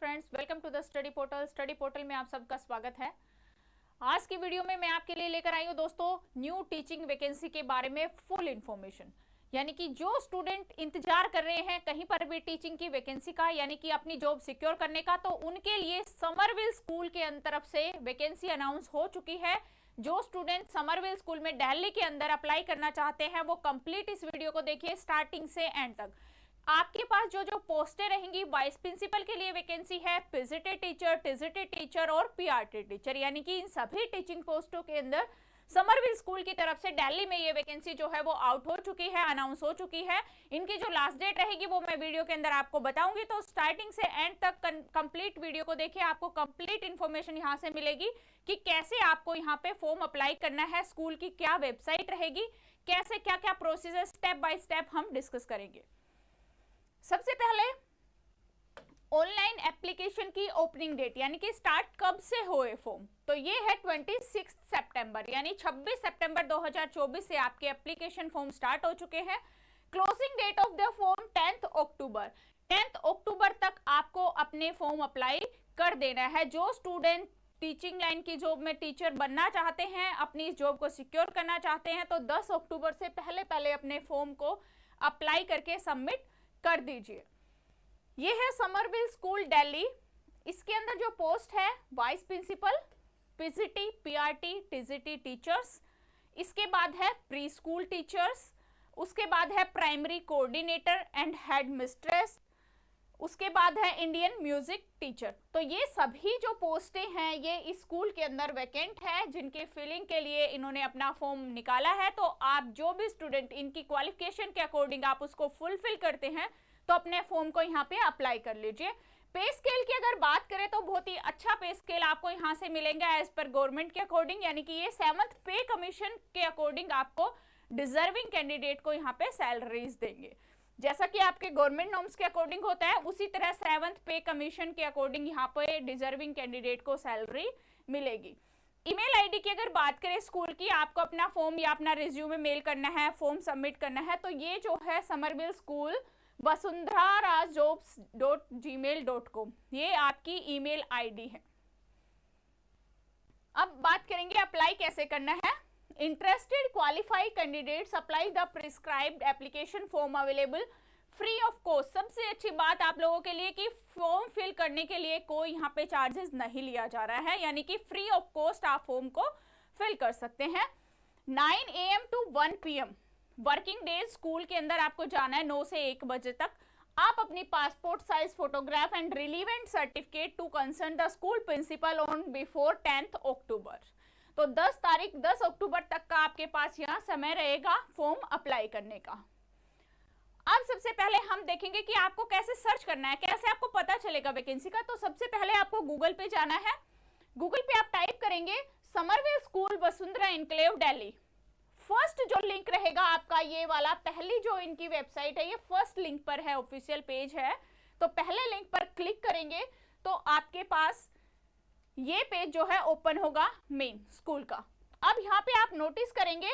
friends welcome to the study portal study portal में आप सबका स्वागत है आज की वीडियो में मैं आपके लिए लेकर आई हूँ दोस्तों न्यू टीचिंग वैकेंसी के बारे में फुल इन्फॉर्मेशन यानी कि जो स्टूडेंट इंतजार कर रहे हैं कहीं पर भी टीचिंग की वैकेंसी का यानी कि अपनी जॉब सिक्योर करने का तो उनके लिए समरविल स्कूल के तरफ से वैकेंसी अनाउंस हो चुकी है जो स्टूडेंट समरविल स्कूल में दिल्ली के अंदर अप्लाई करना चाहते हैं वो कंप्लीट इस वीडियो को देखिए स्टार्टिंग से एंड तक आपके पास जो जो पोस्टें रहेंगी वाइस प्रिंसिपल के लिए वैकेंसी है पीजीटी टीचर टीजीटी टीचर और पीआरटी टीचर यानी कि इन सभी टीचिंग पोस्टों के अंदर समरविल स्कूल की तरफ से दिल्ली में ये वैकेंसी जो है वो आउट हो चुकी है अनाउंस हो चुकी है इनकी जो लास्ट डेट रहेगी वो मैं वीडियो के अंदर आपको बताऊंगी तो स्टार्टिंग से एंड तक कंप्लीट वीडियो को देखिए आपको कंप्लीट इन्फॉर्मेशन यहाँ से मिलेगी कि कैसे आपको यहाँ पे फॉर्म अप्लाई करना है स्कूल की क्या वेबसाइट रहेगी कैसे क्या क्या प्रोसीजर स्टेप बाय स्टेप हम डिस्कस करेंगे सबसे पहले ऑनलाइन एप्लीकेशन की ओपनिंग डेट यानी कि स्टार्ट कब से होए फॉर्म तो ये है 26 सितंबर यानी 26 सितंबर 2024 से आपके एप्लीकेशन फॉर्म स्टार्ट हो चुके हैं closing date of the form 10th October 10th October तक आपको अपने फॉर्म अप्लाई कर देना है जो स्टूडेंट टीचिंग लाइन की जॉब में टीचर बनना चाहते हैं अपनी इस जॉब को सिक्योर करना चाहते हैं तो 10 अक्टूबर से पहले पहले अपने फॉर्म को अप्लाई करके सबमिट कर दीजिए ये है समरविल स्कूल दिल्ली इसके अंदर जो पोस्ट है vice principal PGT PRT TGT teachers इसके बाद है प्री स्कूल टीचर्स उसके बाद है primary coordinator and head mistress उसके बाद है इंडियन म्यूजिक टीचर तो ये सभी जो पोस्टें हैं ये स्कूल के अंदर वैकेंट है जिनके फिलिंग के लिए इन्होंने अपना फॉर्म निकाला है तो आप जो भी स्टूडेंट इनकी क्वालिफिकेशन के अकॉर्डिंग आप उसको फुलफिल करते हैं तो अपने फॉर्म को यहाँ पे अप्लाई कर लीजिए पे स्केल की अगर बात करें तो बहुत ही अच्छा पे स्केल आपको यहाँ से मिलेंगे एज पर गवर्नमेंट के अकॉर्डिंग यानी कि ये सेवंथ पे कमीशन के अकॉर्डिंग आपको डिजर्विंग कैंडिडेट को यहाँ पे सैलरीज देंगे जैसा कि आपके गवर्नमेंट नॉर्म्स के अकॉर्डिंग होता है उसी तरह सेवंथ पे कमीशन के अकॉर्डिंग यहाँ पर डिजर्विंग कैंडिडेट को सैलरी मिलेगी ईमेल आईडी की अगर बात करें स्कूल की आपको अपना फॉर्म या अपना रिज्यूमे मेल करना है फॉर्म सबमिट करना है तो ये जो है Somerville school Vasundhara Raj jobs dot gmail dot com ये आपकी ईमेल आईडी है अब बात करेंगे अप्लाई कैसे करना है interested qualified candidates supply the prescribed application form available free of cost सबसे अच्छी बात आप लोगों के लिए कि फॉर्म फिल करने के लिए कोई यहाँ पे चार्जेस नहीं लिया जा रहा है यानी कि फ्री ऑफ कॉस्ट आप फॉर्म को फिल कर सकते हैं 9 A M to 1 P M working days school के अंदर आपको जाना है 9 से 1 बजे तक आप अपनी passport size photograph and relevant certificate to concern the school principal on before tenth October तो 10 तारीख 10 अक्टूबर तक का आपके पास यहाँ समय रहेगा फॉर्म अप्लाई करने का अब सबसे पहले हम देखेंगे कि आपको कैसे सर्च करना है कैसे आपको पता चलेगा वैकेंसी का तो सबसे पहले आपको गूगल पे जाना है गूगल पे आप टाइप करेंगे Somerville school Vasundhara enclave Delhi first जो लिंक रहेगा आपका ये वाला पहली जो इनकी वेबसाइट है ये फर्स्ट लिंक पर है ऑफिशियल पेज है तो पहले लिंक पर क्लिक करेंगे तो आपके पास ये पेज जो है ओपन होगा मेन स्कूल का अब यहाँ पे आप नोटिस करेंगे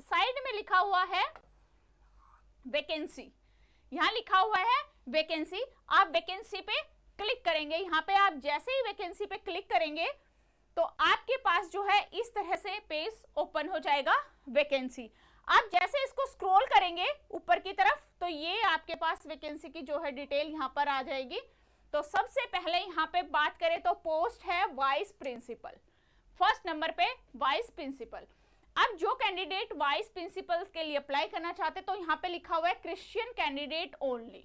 साइड में लिखा हुआ है वैकेंसी यहाँ लिखा हुआ है वैकेंसी आप वैकेंसी पे क्लिक करेंगे यहाँ पे आप जैसे ही वैकेंसी पे क्लिक करेंगे तो आपके पास जो है इस तरह से पेज ओपन हो जाएगा वैकेंसी आप जैसे इसको स्क्रॉल करेंगे ऊपर की तरफ तो ये आपके पास वैकेंसी की जो है डिटेल यहाँ पर आ जाएगी तो सबसे पहले यहाँ पे बात करें तो पोस्ट है वाइस प्रिंसिपल फर्स्ट नंबर पे वाइस प्रिंसिपल अब जो कैंडिडेट वाइस प्रिंसिपल के लिए अप्लाई करना चाहते तो यहाँ पे लिखा हुआ है Christian candidate only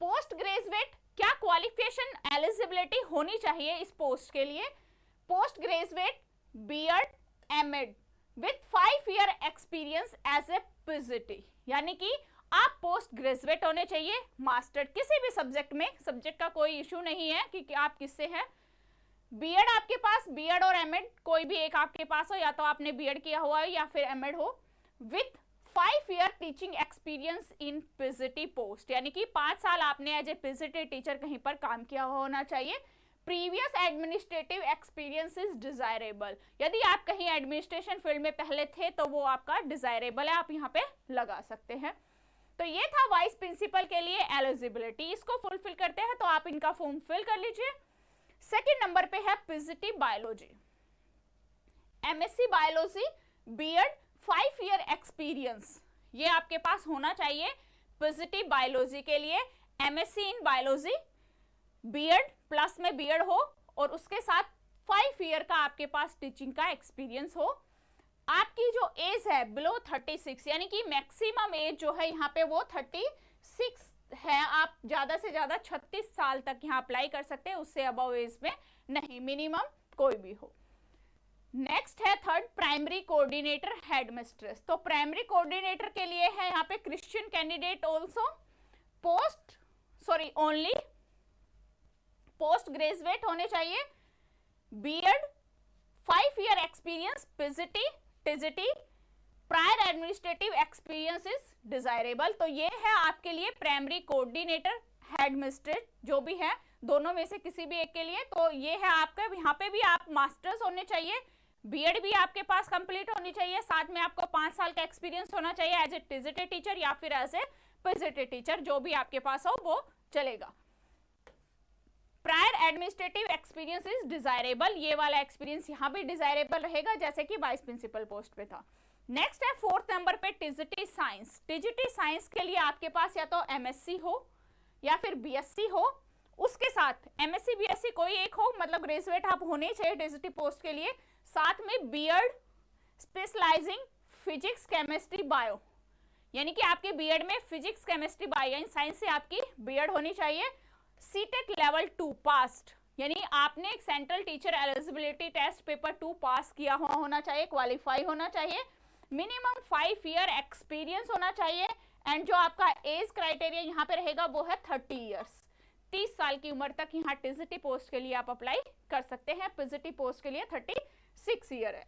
post graduate क्या क्वालिफिकेशन एलिजिबिलिटी होनी चाहिए इस पोस्ट के लिए post graduate B Ed M Ed with five year experience as a PGT यानी कि आप पोस्ट ग्रेजुएट होने चाहिए मास्टर किसी भी सब्जेक्ट में सब्जेक्ट का कोई इशू नहीं है कि, कि आप किससे हैं बीएड आपके पास बीएड और एमएड कोई भी एक आपके पास हो या तो आपने बीएड किया हुआ हो या फिर एमएड हो with five year teaching experience in PGT post यानी कि पाँच साल आपने एज ए पिजिटी टीचर कहीं पर काम किया हुआ होना चाहिए previous administrative experience is desirable यदि आप कहीं एडमिनिस्ट्रेशन फील्ड में पहले थे तो वो आपका डिजायरेबल है आप यहाँ पे लगा सकते हैं तो ये था वाइस प्रिंसिपल के लिए एलिजिबिलिटी इसको फुलफिल करते हैं तो आप इनका फॉर्म फिल कर लीजिए सेकेंड नंबर पे है PGT biology MSc biology BEd five year experience ये आपके पास होना चाहिए पीजीटी बायोलॉजी के लिए MSc in biology BEd plus में बीएड e हो और उसके साथ फाइव ईयर का आपके पास टीचिंग का एक्सपीरियंस हो आपकी जो एज है बिलो 36 यानी कि मैक्सिमम एज जो है यहाँ पे वो 36 है आप ज़्यादा से ज़्यादा 36 साल तक यहाँ अप्लाई कर सकते हैं उससे अबव एज में नहीं मिनिमम कोई भी हो नेक्स्ट है थर्ड प्राइमरी कोऑर्डिनेटर हेडमिस्ट्रेस तो प्राइमरी कोऑर्डिनेटर के लिए है यहाँ पे Christian candidate also post sorry only post graduate होने चाहिए B Ed five year experience PGT TGT prior administrative experience is desirable तो ये है आपके लिए प्राइमरी कोऑर्डिनेटर हेड जो भी है दोनों में से किसी भी एक के लिए तो ये है आपका यहाँ पे भी आप मास्टर्स होने चाहिए बीएड भी आपके पास कंप्लीट होनी चाहिए साथ में आपको पाँच साल का एक्सपीरियंस होना चाहिए एज ए टिजिटे टीचर या फिर एज ए पिजिटे टीचर जो भी आपके पास हो वो चलेगा prior administrative experience is desirable ये वाला एक्सपीरियंस यहाँ भी डिजायरेबल रहेगा जैसे कि वाइस प्रिंसिपल पोस्ट पे था नेक्स्ट है फोर्थ नंबर पे टिजिटी साइंस टिजिटी साइंस के लिए आपके पास या तो एमएससी हो या फिर बी हो उसके साथ एमएससी सी कोई एक हो मतलब ग्रेजुएट आप होने चाहिए डिजिटी पोस्ट के लिए साथ में Ed specialising physics chemistry bio यानी कि आपके बीएड e में फिजिक्स केमिस्ट्री बायो यानी साइंस से आपकी बीएड e होनी चाहिए सीटेट लेवल टू पास्ट यानी आपने एक central teacher eligibility test paper two pass किया हुआ होना चाहिए क्वालिफाई होना चाहिए मिनिमम फाइव ईयर एक्सपीरियंस होना चाहिए एंड जो आपका एज क्राइटेरिया यहाँ पे रहेगा वो है थर्टी ईयर्स तीस साल की उम्र तक यहाँ टीजीटी पोस्ट के लिए आप अप्लाई कर सकते हैं पीजीटी पोस्ट के लिए थर्टी सिक्स ईयर है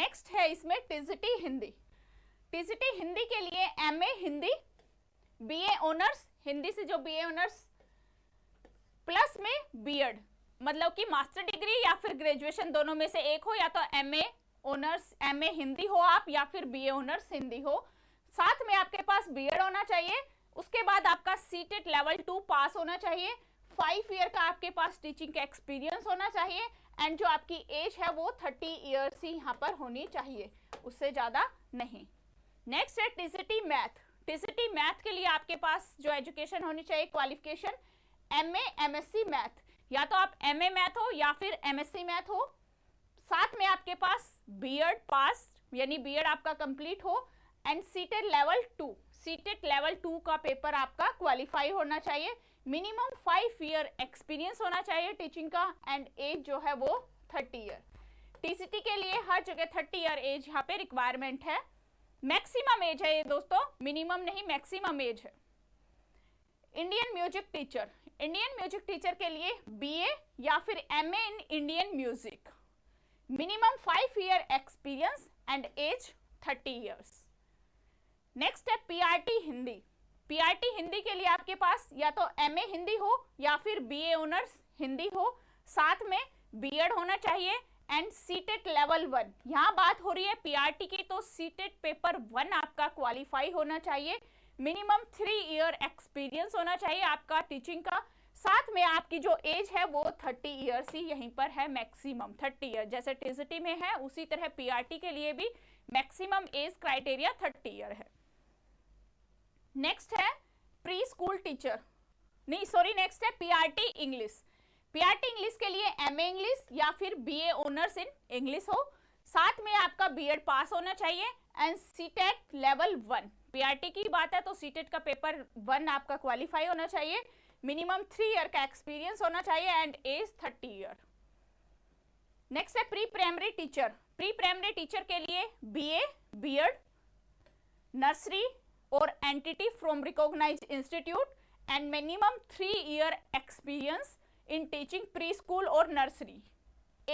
नेक्स्ट है इसमें टीजीटी हिंदी टीजीटी हिंदी के लिए M Hindi BA honours Hindi से जो बीए ऑनर्स प्लस में बीएड मतलब कि मास्टर डिग्री या फिर ग्रेजुएशन दोनों में से एक हो या तो एमए ऑनर्स एमए हिंदी हो आप या फिर बीए ऑनर्स हिंदी हो साथ में आपके पास बीएड होना चाहिए उसके बाद आपका सीटेट लेवल टू पास होना चाहिए फाइव ईयर का आपके पास टीचिंग का एक्सपीरियंस होना चाहिए एंड जो आपकी एज है वो थर्टी ईयर्स ही यहाँ पर होनी चाहिए उससे ज़्यादा नहीं नेक्स्ट है टीसीटी मैथ प्रैक्टिसिटी मैथ के लिए आपके पास जो एजुकेशन होनी चाहिए क्वालिफिकेशन एम एमएससी मैथ या तो आप एम मैथ हो या फिर एमएससी मैथ हो साथ में आपके पास बीएड पास यानी बीएड आपका कंप्लीट हो and CTET level two CTET level two का पेपर आपका क्वालिफाई होना चाहिए मिनिमम फाइव ईयर एक्सपीरियंस होना चाहिए टीचिंग का एंड एज जो है वो थर्टी ईयर टीसीटी के लिए हर जगह थर्टी ईयर एज यहाँ पे रिक्वायरमेंट है मैक्सिमम एज है ये दोस्तों मिनिमम नहीं मैक्सिमम एज है Indian music teacher Indian music teacher के लिए बीए या फिर MA in Indian music minimum five year experience and age thirty years next है पीआरटी हिंदी पीआरटी हिंदी के लिए आपके पास या तो एमए हिंदी हो या फिर बीए ऑनर्स हिंदी हो साथ में बीएड होना चाहिए एंड सीटेट लेवल वन यहाँ बात हो रही है पीआरटी की तो सीटेट पेपर वन आपका क्वालिफाई होना चाहिए मिनिमम थ्री ईयर एक्सपीरियंस होना चाहिए आपका टीचिंग का साथ में आपकी जो एज है वो थर्टी ईयर्स ही यहीं पर है मैक्सिमम थर्टी ईयर जैसे टीजीटी में है उसी तरह पीआरटी के लिए भी maximum age criteria thirty year है नेक्स्ट है प्री स्कूल टीचर नहीं सॉरी नेक्स्ट है PRT English PRT English e के लिए एमए इंग्लिश या फिर बीए ओनर्स इन इंग्लिश हो साथ में आपका बीएड पास होना चाहिए and CTET level one PRT की बात है तो सीटेट का पेपर वन आपका क्वालिफाई होना चाहिए मिनिमम थ्री ईयर का एक्सपीरियंस होना चाहिए and age thirty year next है pre primary teacher pre primary teacher के लिए B A B Ed nursery और NTT from recognise institute and minimum three year experience in teaching pre school और nursery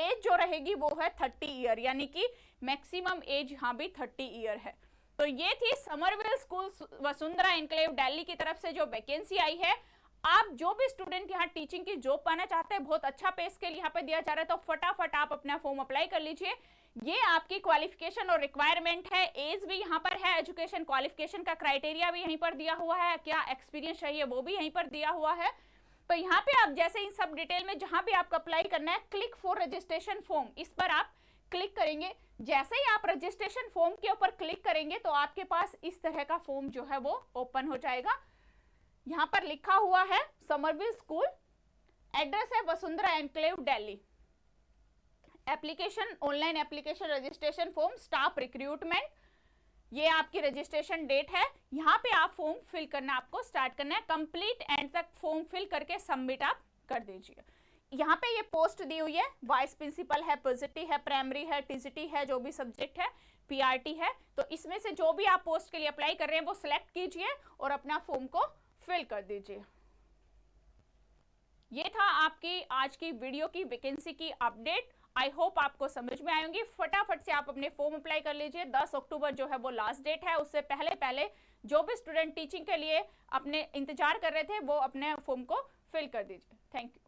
age जो रहेगी वो है thirty year यानी कि मैक्सिमम एज यहाँ भी थर्टी ईयर है तो ये थी Somerville school Vasundhara enclave Delhi की तरफ से जो वैकेंसी आई है आप जो भी स्टूडेंट यहाँ टीचिंग की जॉब पाना चाहते हैं बहुत अच्छा पे स्केल यहाँ पे दिया जा रहा है तो फटाफट आप अपना फॉर्म अप्लाई कर लीजिए ये आपकी क्वालिफिकेशन और रिक्वायरमेंट है एज भी यहाँ पर है एजुकेशन क्वालिफिकेशन का क्राइटेरिया भी यहीं पर दिया हुआ है क्या एक्सपीरियंस चाहिए वो भी यहीं पर दिया हुआ है तो यहाँ पे आप जैसे इन सब डिटेल में जहां भी आपको अप्लाई करना है क्लिक फॉर रजिस्ट्रेशन फॉर्म इस पर आप क्लिक करेंगे जैसे ही आप रजिस्ट्रेशन फॉर्म के ऊपर क्लिक करेंगे तो आपके पास इस तरह का फॉर्म जो है वो ओपन हो जाएगा यहाँ पर लिखा हुआ है समरवी स्कूल एड्रेस है Vasundhara enclave Delhi application online application registration form staff recruitment ये आपकी रजिस्ट्रेशन डेट है यहाँ पे आप फॉर्म फिल करना आपको स्टार्ट करना है कंप्लीट एंड तक फॉर्म फिल करके सबमिट आप कर दीजिए यहाँ पे ये पोस्ट दी हुई है वाइस प्रिंसिपल है पोजिटी है प्राइमरी है टीजीटी है जो भी सब्जेक्ट है पीआरटी है तो इसमें से जो भी आप पोस्ट के लिए अप्लाई कर रहे हैं वो सिलेक्ट कीजिए और अपना फॉर्म को फिल कर दीजिए ये था आपकी आज की वीडियो की वैकेंसी की अपडेट आई होप आपको समझ में आएंगी फटाफट से आप अपने फॉर्म अप्लाई कर लीजिए 10 अक्टूबर जो है वो लास्ट डेट है उससे पहले पहले जो भी स्टूडेंट टीचिंग के लिए अपने इंतजार कर रहे थे वो अपने फॉर्म को फिल कर दीजिए थैंक यू